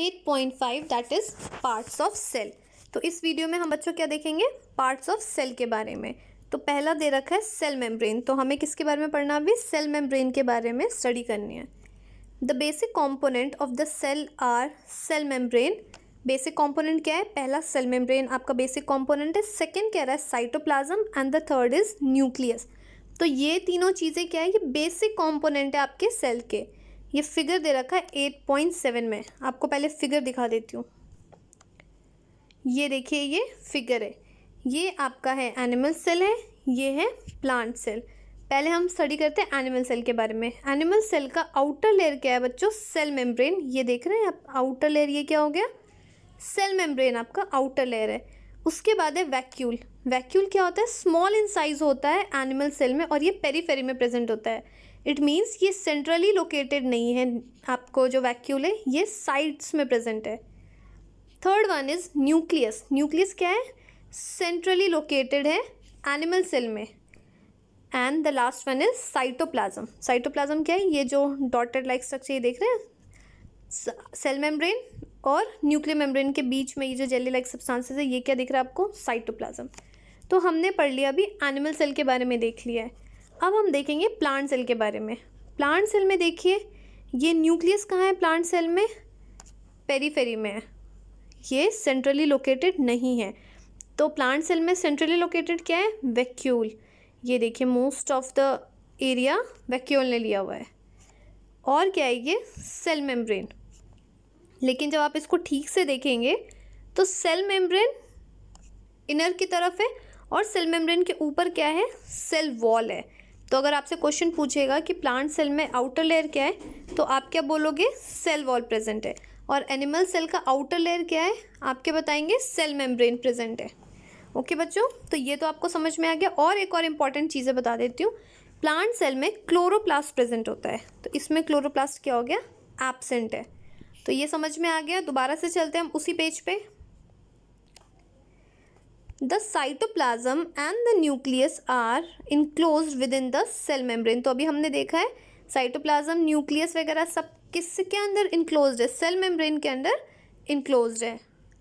8.5 that is parts of cell तो इस video में हम बच्चों क्या देखेंगे पार्ट्स ऑफ सेल के बारे में तो पहला दे रखा है सेल मेम्ब्रेन तो हमें किसके बारे में पढ़ना अभी सेल मेम्ब्रेन के बारे में स्टडी करनी है the basic component of the cell are cell membrane basic component क्या है पहला सेल मेम्ब्रेन आपका बेसिक कॉम्पोनेंट है सेकेंड क्या रहा है cytoplasm and the third is nucleus तो ये तीनों चीज़ें क्या है ये बेसिक कॉम्पोनेंट है आपके सेल के ये फिगर दे रखा है एट पॉइंट सेवन में आपको पहले फिगर दिखा देती हूँ ये देखिए ये फिगर है ये आपका है एनिमल सेल है ये है प्लांट सेल पहले हम स्टडी करते हैं एनिमल सेल के बारे में एनिमल सेल का आउटर लेयर क्या है बच्चों सेल मेम्ब्रेन ये देख रहे हैं आप आउटर लेयर ये क्या हो गया सेल मेम्ब्रेन आपका आउटर लेयर है उसके बाद है वैक्यूल वैक्यूल क्या होता है स्मॉल इन साइज होता है एनिमल सेल में और ये पेरीफेरी में प्रेजेंट होता है इट मीन्स ये सेंट्रली लोकेटेड नहीं है आपको जो वैक्यूल है ये साइड्स में प्रेजेंट है third one is nucleus nucleus क्या है सेंट्रली लोकेटेड है एनिमल सेल में and the last one is cytoplasm cytoplasm क्या है ये जो डॉटेड लाइक स्ट्रक्चर ये देख रहे हैं सेल मेम्ब्रेन और न्यूक्लियर मेम्ब्रेन के बीच में ये जो जेली लाइक सब्सटेंसेस है ये क्या दिख रहा है आपको साइटोप्लाज्म तो हमने पढ़ लिया अभी एनिमल सेल के बारे में देख लिया है अब हम देखेंगे प्लांट सेल के बारे में प्लांट सेल में देखिए ये न्यूक्लियस कहाँ है प्लांट सेल में पेरीफेरी में है ये सेंट्रली लोकेटेड नहीं है तो प्लांट सेल में सेंट्रली लोकेटेड क्या है वैक्यूल ये देखिए most of the area vacuole ने लिया हुआ है और क्या है ये सेल मेम्ब्रेन लेकिन जब आप इसको ठीक से देखेंगे तो सेल मेम्ब्रेन इनर की तरफ है और सेल मेम्ब्रेन के ऊपर क्या है सेल वॉल है तो अगर आपसे क्वेश्चन पूछेगा कि प्लांट सेल में आउटर लेयर क्या है तो आप क्या बोलोगे सेल वॉल प्रेजेंट है और एनिमल सेल का आउटर लेयर क्या है आप क्या बताएंगे सेल मेम्ब्रेन प्रेजेंट है ओके बच्चों तो ये तो आपको समझ में आ गया और एक और इम्पॉर्टेंट चीज़ें बता देती हूँ प्लांट सेल में क्लोरोप्लास्ट प्रेजेंट होता है तो इसमें क्लोरोप्लास्ट क्या हो गया एबसेंट है तो ये समझ में आ गया दोबारा से चलते हैं हम उसी पेज पे the cytoplasm and the nucleus are enclose within the cell membrane तो अभी हमने देखा है साइटोप्लाज्म न्यूक्लियस वगैरह सब किसके अंदर इनक्लोज है सेल मेम्ब्रेन के अंदर इनक्लोज है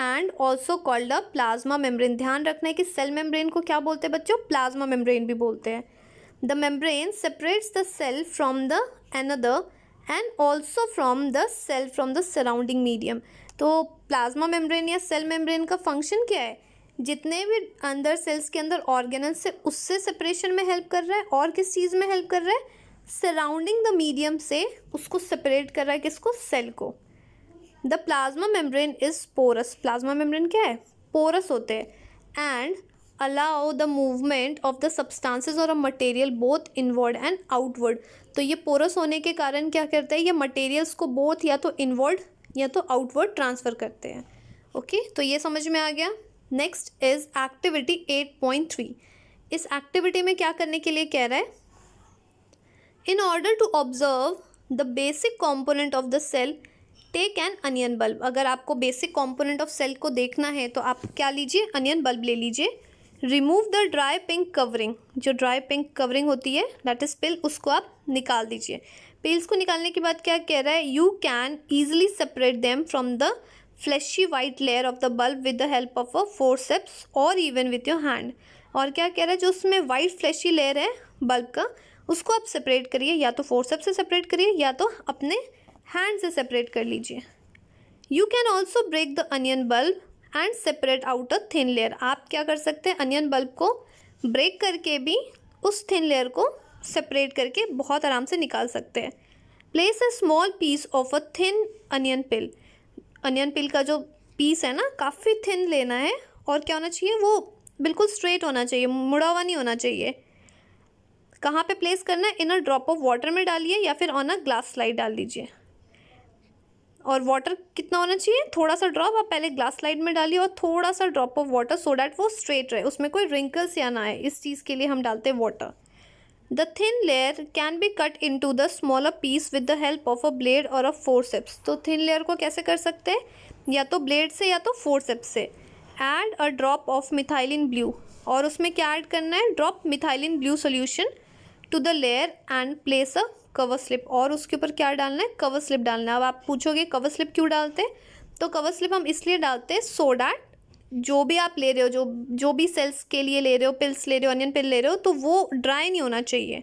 and also called a plasma membrane ध्यान रखना है कि सेल मेम्ब्रेन को क्या बोलते हैं बच्चों प्लाज्मा मेम्ब्रेन भी बोलते हैं the membrane separates the cell from the another and also from the cell from the surrounding medium तो प्लाज्मा मेम्ब्रेन या सेल मेम्ब्रेन का फंक्शन क्या है जितने भी अंदर सेल्स के अंदर ऑर्गेनल से उससे सेपरेशन में हेल्प कर रहा है और किस चीज़ में हेल्प कर रहा है सराउंडिंग द मीडियम से उसको सेपरेट कर रहा है किसको सेल को the plasma membrane is porous plasma membrane क्या है पोरस होते हैं and allow the movement of the substances or a material both inward and outward तो ये पोरस होने के कारण क्या करता है ये मटेरियल्स को बोथ या तो इनवर्ड या तो आउटवर्ड ट्रांसफ़र करते हैं ओके okay? तो ये समझ में आ गया next is activity eight point three इस एक्टिविटी में क्या करने के लिए कह रहा है in order to observe the basic component of the cell take an onion bulb अगर आपको बेसिक कॉम्पोनेंट ऑफ सेल को देखना है तो आप क्या लीजिए अनियन बल्ब ले लीजिए remove the dry pink covering जो ड्राई पिंक कवरिंग होती है दैट इज़ पिल उसको आप निकाल दीजिए पिल्स को निकालने के बाद क्या कह रहा है you can easily separate them from the fleshy white layer of the bulb with the help of forceps or even with your hand और क्या कह रहा है जो उसमें वाइट फ्लैशी लेयर है बल्ब का उसको आप सेपरेट करिए या तो फोरसेप से सेपरेट करिए या तो अपने हैंड से सेपरेट कर लीजिए you can also break the onion bulb and separate out a thin layer आप क्या कर सकते हैं अनियन बल्ब को ब्रेक करके भी उस थिन लेयर को सेपरेट करके बहुत आराम से निकाल सकते हैं place a small piece of a thin onion peel onion peel का जो पीस है ना काफ़ी थिन लेना है और क्या होना चाहिए वो बिल्कुल स्ट्रेट होना चाहिए मुड़ा हुआ नहीं होना चाहिए कहाँ पे प्लेस करना है इन ड्रॉप ऑफ वाटर में डालिए या फिर ऑन अ ग्लास स्लाइड डाल दीजिए और वाटर कितना होना चाहिए थोड़ा सा ड्रॉप आप पहले ग्लास स्लाइड में डालिए और थोड़ा सा drop of water so that वो स्ट्रेट रहे उसमें कोई रिंकल्स या ना आए इस चीज़ के लिए हम डालते हैं water the thin layer can be cut into the smaller piece with the help of a blade or a forceps तो थिन लेयर को कैसे कर सकते हैं या तो ब्लेड से या तो फोर सेप्स से add a drop of methylene blue और उसमें क्या ऐड करना है drop methylene blue solution to the layer and place a cover slip और उसके ऊपर क्या डालना है कवर स्लिप डालना है अब आप पूछोगे कवर स्लिप क्यों डालते हैं तो कवर स्लिप हम इसलिए डालते हैं सो डैट जो भी आप ले रहे हो जो जो भी सेल्स के लिए ले रहे हो पिल्स ले रहे हो अनियन पिल ले रहे हो तो वो ड्राई नहीं होना चाहिए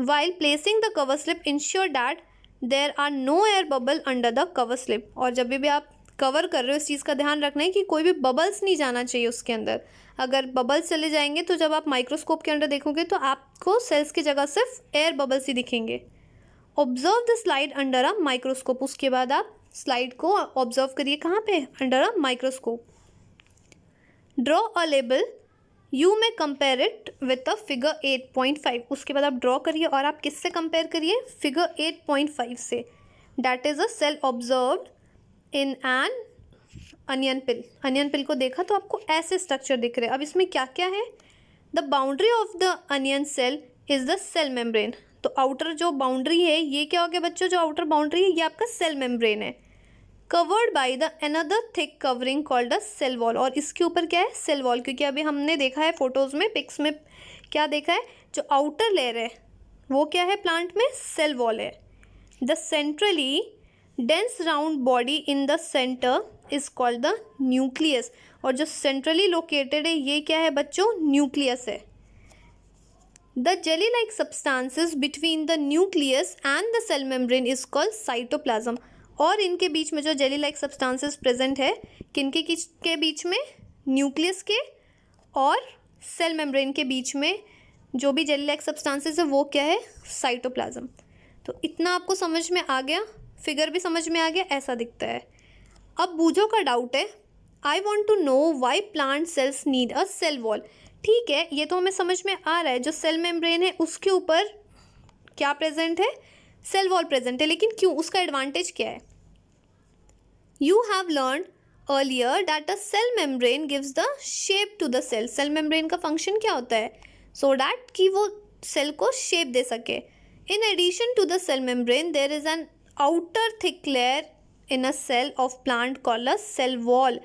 while placing the cover slip ensure that there are no air bubble under the cover slip और जब भी आप कवर कर रहे हो इस चीज़ का ध्यान रखना है कि कोई भी बबल्स नहीं जाना चाहिए उसके अंदर अगर बबल्स चले जाएंगे तो जब आप माइक्रोस्कोप के अंडर देखोगे तो आपको सेल्स की जगह सिर्फ एयर बबल्स ही दिखेंगे observe the slide under a microscope उसके बाद आप स्लाइड को ऑब्जर्व करिए कहाँ पे under a microscope draw a label you में compare it with a figure eight point five उसके बाद आप ड्रॉ करिए और आप किससे कंपेयर करिए फिगर एट पॉइंट फाइव से that is a cell observe in an onion peel onion peel को देखा तो आपको ऐसे स्ट्रक्चर दिख रहे हैं अब इसमें क्या क्या है the boundary of the onion cell is the cell membrane तो आउटर जो बाउंड्री है ये क्या हो गया बच्चों जो आउटर बाउंड्री है ये आपका सेल मेम्ब्रेन है covered by the another thick covering called a cell wall और इसके ऊपर क्या है सेल वॉल क्योंकि अभी हमने देखा है फोटोज़ में पिक्स में क्या देखा है जो आउटर लेयर है वो क्या है प्लांट में सेल वॉल है the centrally dense round body in the center is called the nucleus और जो सेंट्रली लोकेटेड है ये क्या है बच्चों न्यूक्लियस है the jelly like substances between the nucleus and the cell membrane is called cytoplasm और इनके बीच में जो जेली लाइक सब्सटेंसेस प्रेजेंट है किनके के बीच में न्यूक्लियस के और सेल मेम्ब्रेन के बीच में जो भी जेली लाइक सब्सटेंसेस है वो क्या है साइटोप्लाज्म तो इतना आपको समझ में आ गया फिगर भी समझ में आ गया ऐसा दिखता है अब बूझो का डाउट है I want to know why plant cells need a cell wall ठीक है ये तो हमें समझ में आ रहा है जो सेल मेम्ब्रेन है उसके ऊपर क्या प्रेजेंट है सेल वॉल प्रेजेंट है लेकिन क्यों उसका एडवांटेज क्या है you have learn earlier that a cell membrane gives the shape to the cell cell membrane का फंक्शन क्या होता है सो so डैट कि वो सेल को शेप दे सके in addition to the cell membrane there is an outer thick layer in a cell of plant a cell wall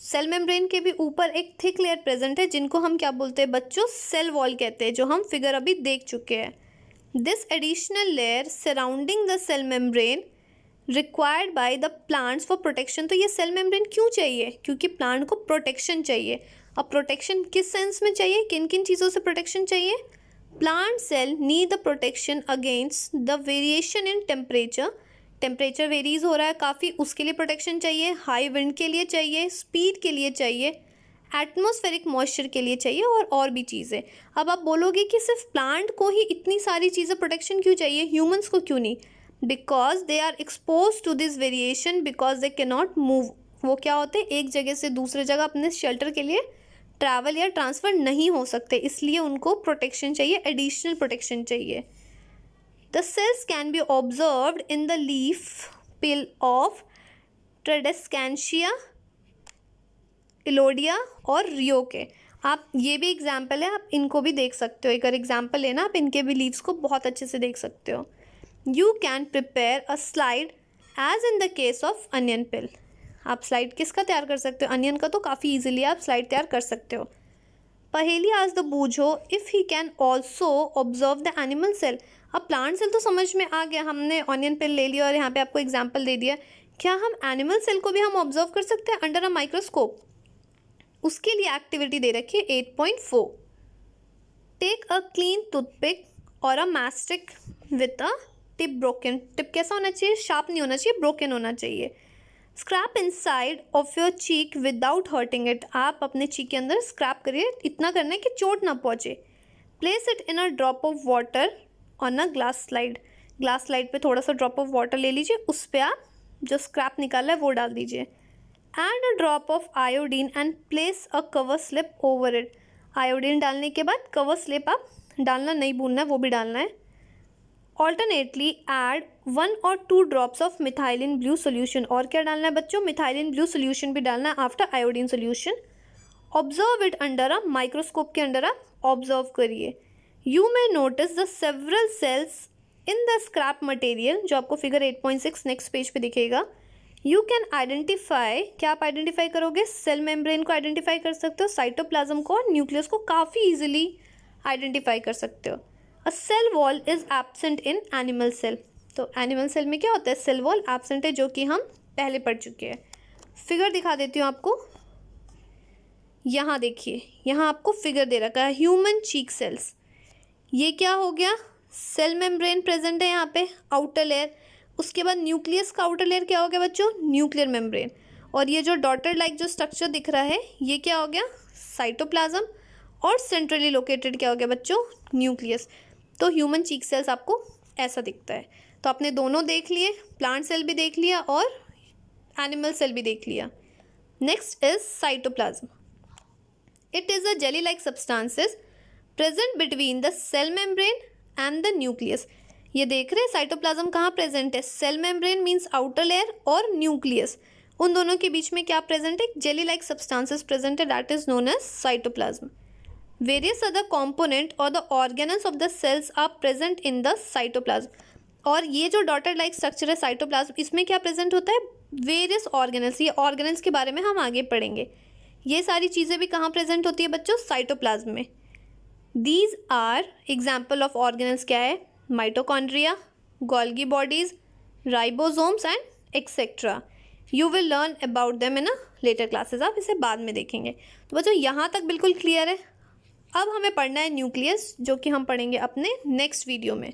cell membrane के भी ऊपर एक थिक लेयर प्रेजेंट है जिनको हम क्या बोलते हैं बच्चों सेल वॉल कहते हैं जो हम फिगर अभी देख चुके हैं This additional layer surrounding the cell membrane required by the plants for protection तो ये सेल मेम्ब्रेन क्यों चाहिए क्योंकि plant को प्रोटेक्शन चाहिए अब प्रोटेक्शन किस सेंस में चाहिए किन किन चीज़ों से प्रोटेक्शन चाहिए plant cell need the protection against the variation in temperature temperature varies हो रहा है काफ़ी उसके लिए प्रोटेक्शन चाहिए हाई विंड के लिए चाहिए स्पीड के लिए चाहिए एटमोस्फेरिक मॉइस्चर के लिए चाहिए और और भी चीज़ें अब आप बोलोगे कि सिर्फ प्लांट को ही इतनी सारी चीज़ें प्रोटेक्शन क्यों चाहिए ह्यूमंस को क्यों नहीं because they are expose to this variation because they can not move वो क्या होते हैं एक जगह से दूसरे जगह अपने शेल्टर के लिए ट्रैवल या ट्रांसफ़र नहीं हो सकते इसलिए उनको प्रोटेक्शन चाहिए एडिशनल प्रोटेक्शन चाहिए the cells can be observe in the leaf peel of Tradescantia Elodea or Rhoeo के आप ये भी एग्जाम्पल है आप इनको भी देख सकते हो एक और एग्जाम्पल लेना आप इनके बिलीव्स को बहुत अच्छे से देख सकते हो you can prepare a slide as in the case of onion peel आप स्लाइड किसका तैयार कर सकते हो अनियन का तो काफ़ी ईजिली आप स्लाइड तैयार कर सकते हो पहेली आज द तो Boojho if he can also observe the animal cell अब प्लांट सेल तो समझ में आ गया हमने ऑनियन पिल ले लिया और यहाँ पे आपको एग्जाम्पल दे दिया क्या हम एनिमल सेल को भी हम ऑब्जर्व कर सकते हैं अंडर अ माइक्रोस्कोप उसके लिए एक्टिविटी दे रखी है eight point four take a clean toothpick or a matchstick with a tip broken tip कैसा होना चाहिए शार्प नहीं होना चाहिए ब्रोकन होना चाहिए scrape inside of your cheek without hurting it आप अपने चीक के अंदर स्क्रैप करिए इतना करना है कि चोट ना पहुँचे place it in a drop of water on a glass slide glass slide पे थोड़ा सा ड्रॉप ऑफ वाटर ले लीजिए उस पर आप जो स्क्रैप निकाला है वो डाल दीजिए and a drop of iodine and place a cover slip over it iodine डालने के बाद कवर स्लिप आप डालना नहीं भूलना है वो भी डालना है alternately add one or two drops of methylene blue solution और क्या डालना है बच्चों मिथाइलिन ब्लू सोल्यूशन भी डालना है after iodine solution observe it under a microscope के अंडर आप ऑब्जर्व करिए you may notice the several cells in the scrap material जो आपको figure eight point six next page पर दिखेगा यू कैन आइडेंटिफाई क्या आप आइडेंटिफाई करोगे सेल मेम्ब्रेन को आइडेंटिफाई कर सकते हो साइटोप्लाज्म को और न्यूक्लियस को काफ़ी ईजिली आइडेंटिफाई कर सकते हो a cell wall is absent in animal cell तो एनिमल सेल में क्या होता है सेल वॉल एबसेंट है जो कि हम पहले पढ़ चुके हैं फिगर दिखा देती हूँ आपको यहाँ देखिए यहाँ आपको फिगर दे रखा है ह्यूमन चीक सेल्स ये क्या हो गया सेल मेम्ब्रेन प्रेजेंट है यहाँ पे आउटर लेयर उसके बाद न्यूक्लियस का आउटर लेयर क्या हो गया बच्चों न्यूक्लियर मेम्ब्रेन और ये जो डॉटर लाइक जो स्ट्रक्चर दिख रहा है ये क्या हो गया साइटोप्लाज्म और सेंट्रली लोकेटेड क्या हो गया बच्चों न्यूक्लियस तो ह्यूमन चीक सेल्स आपको ऐसा दिखता है तो आपने दोनों देख लिए प्लांट सेल भी देख लिया और एनिमल सेल भी देख लिया next is cytoplasm it is a jelly like substances present between the cell membrane and the nucleus ये देख रहे हैं साइटोप्लाज्म कहाँ प्रेजेंट है cell membrane means outer layer और न्यूक्लियस उन दोनों के बीच में क्या प्रेजेंट है जेली लाइक सब्सटेंसेस प्रेजेंट है that is known as cytoplasm various other component or the organelles of the cells are present in the cytoplasm और ये जो डॉटर लाइक स्ट्रक्चर है साइटोप्लाज्म इसमें क्या प्रेजेंट होता है वेरियस ऑर्गेनल्स ये ऑर्गेनल्स के बारे में हम आगे पढ़ेंगे ये सारी चीज़ें भी कहाँ प्रेजेंट होती है बच्चों साइटोप्लाज्म में these are example of organelles क्या है mitochondria Golgi bodies ribosomes and etcetera you will learn about them in later classes आप इसे बाद में देखेंगे तो बच्चों यहाँ तक बिल्कुल क्लियर है अब हमें पढ़ना है न्यूक्लियस जो कि हम पढ़ेंगे अपने नेक्स्ट वीडियो में